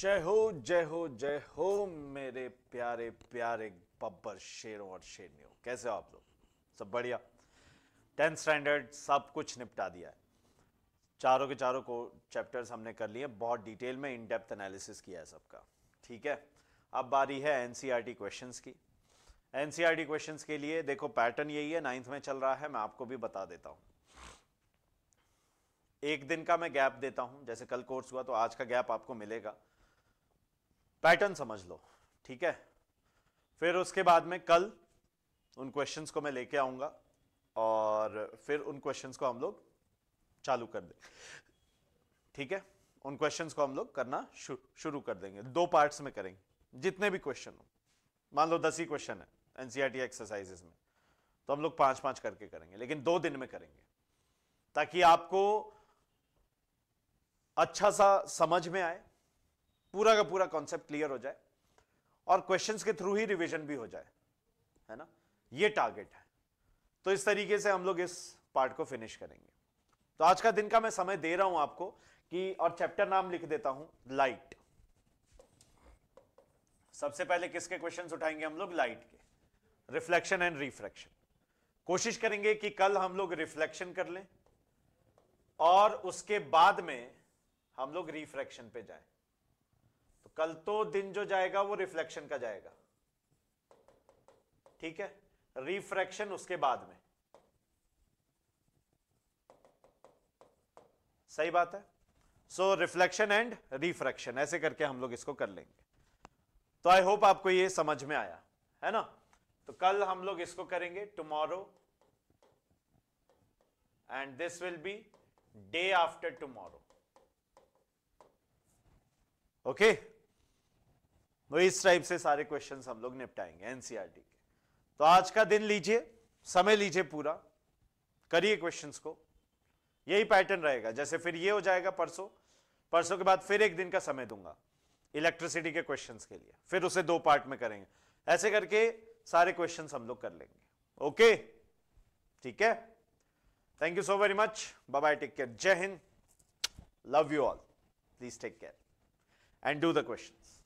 जय हो जय हो जय हो मेरे प्यारे प्यारे बब्बर शेरों और शेरनियों कैसे हो आप लोग सब बढ़िया टेंथ स्टैंडर्ड सब कुछ निपटा दिया है चारों के चारों को चैप्टर्स हमने कर लिए बहुत डिटेल में इन डेप्थ एनालिसिस किया है सबका ठीक है अब बारी है एनसीईआरटी क्वेश्चंस e की एनसीईआरटी क्वेश्चंस e के लिए देखो पैटर्न यही है नाइन्थ में चल रहा है मैं आपको भी बता देता हूँ एक दिन का मैं गैप देता हूं जैसे कल कोर्स हुआ तो आज का गैप आपको मिलेगा पैटर्न समझ लो ठीक है फिर उसके बाद में कल उन क्वेश्चंस को मैं लेके आऊंगा और फिर उन क्वेश्चंस को हम लोग चालू कर दें ठीक है उन क्वेश्चंस को हम लोग करना शुरू कर देंगे दो पार्ट्स में करेंगे जितने भी क्वेश्चन हो मान लो दस ही क्वेश्चन है एनसीईआरटी एक्सरसाइजेस e में तो हम लोग पांच पांच करके करेंगे लेकिन दो दिन में करेंगे ताकि आपको अच्छा सा समझ में आए पूरा का पूरा कॉन्सेप्ट क्लियर हो जाए और क्वेश्चंस के थ्रू ही रिवीजन भी हो जाए है ना ये टारगेट है तो इस तरीके से हम लोग इस पार्ट को फिनिश करेंगे तो आज का दिन का मैं समय दे रहा हूं आपको कि और चैप्टर नाम लिख देता हूं लाइट सबसे पहले किसके क्वेश्चन उठाएंगे हम लोग लाइट के रिफ्लेक्शन एंड रिफ्रैक्शन कोशिश करेंगे कि कल हम लोग रिफ्लेक्शन कर लें और उसके बाद में हम लोग रिफ्रैक्शन पे जाएं कल तो दिन जो जाएगा वो रिफ्लेक्शन का जाएगा ठीक है रिफ्रैक्शन उसके बाद में सही बात है सो रिफ्लेक्शन एंड रिफ्रैक्शन ऐसे करके हम लोग इसको कर लेंगे तो आई होप आपको ये समझ में आया है ना तो कल हम लोग इसको करेंगे tomorrow and this will be day after tomorrow okay तो इस टाइप से सारे क्वेश्चन हम लोग निपटाएंगे एनसीआरटी e के तो आज का दिन लीजिए समय लीजिए पूरा करिए क्वेश्चंस को यही पैटर्न रहेगा जैसे फिर ये हो जाएगा परसों परसों के बाद फिर एक दिन का समय दूंगा इलेक्ट्रिसिटी के क्वेश्चंस के लिए फिर उसे दो पार्ट में करेंगे ऐसे करके सारे क्वेश्चन हम लोग कर लेंगे ओके ठीक है thank you so very much bye bye take care जय हिंद love you all please take care and do the questions